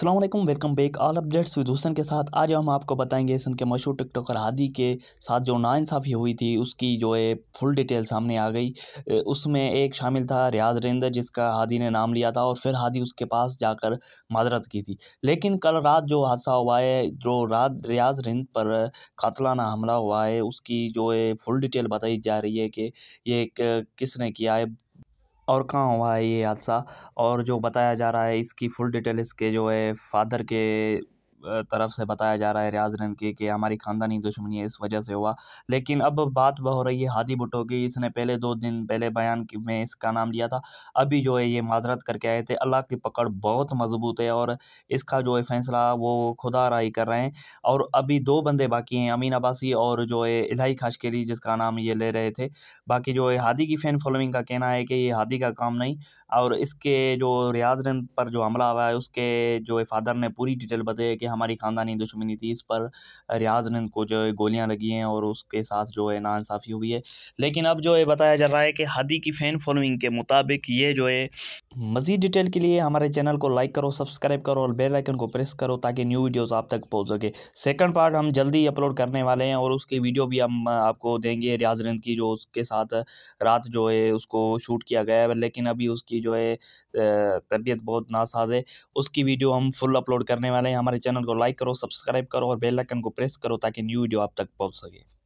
अल्लाम welcome back all updates with Husan के साथ आज हम आपको बताएंगे सिंध के मशहूर टिकटॉकर हादी के साथ जो नासाफी हुई थी उसकी जो है फुल डिटेल सामने आ गई उसमें एक शामिल था रियाज रेंदर जिसका हादी ने नाम लिया था और फिर हादी उसके पास जाकर माजरत की थी लेकिन कल रात जो हादसा हुआ है जो रात रियाज रेंद पर कातलाना हमला हुआ है उसकी जो है फुल डिटेल बताई जा रही है कि ये किसने किया है और कहाँ हुआ है ये हादसा और जो बताया जा रहा है इसकी फुल डिटेल इसके जो है फ़ादर के तरफ से बताया जा रहा है रियाज रंग की कि हमारी ख़ानदानी दुश्मनी है इस वजह से हुआ लेकिन अब बात हो रही है हादी भुट्टो की इसने पहले दो दिन पहले बयान में इसका नाम लिया था अभी जो है ये माजरत करके आए थे अल्लाह की पकड़ बहुत मजबूत है और इसका जो है फ़ैसला वो खुदा राही कर रहे हैं और अभी दो बंदे बाकी हैं अमीन अब्बासी और जो है इलाही खाशकेरी जिसका नाम ये ले रहे थे बाकी जो है हादी की फ़ैन फॉलोइंग का कहना है कि ये हादी का काम नहीं और इसके जो रियाज रंग पर जो हमला हुआ है उसके जो है फादर ने पूरी डिटेल बताई कि हमारी ख़ानदानी दुश्मनी थी इस पर रियाज ने को जो है गोलियाँ लगी हैं और उसके साथ जो है नाानसाफ़ी हुई है लेकिन अब जो है बताया जा रहा है कि हदी की फ़ैन फॉलोइंग के मुताबिक ये जो है मज़ीद डिटेल के लिए हमारे चैनल को लाइक करो सब्सक्राइब करो और बेल आइकन को प्रेस करो ताकि न्यू वीडियोस आप तक पहुंच सके सेकंड पार्ट हम जल्दी अपलोड करने वाले हैं और उसकी वीडियो भी हम आपको देंगे रियाज रंद की जो उसके साथ रात जो है उसको शूट किया गया है लेकिन अभी उसकी जो है तबीयत बहुत नासाज है उसकी वीडियो हम फुल अपलोड करने वाले हैं हमारे चैनल चैनल को लाइक करो सब्सक्राइब करो और बेल आइकन को प्रेस करो ताकि न्यू वीडियो आप तक पहुंच सके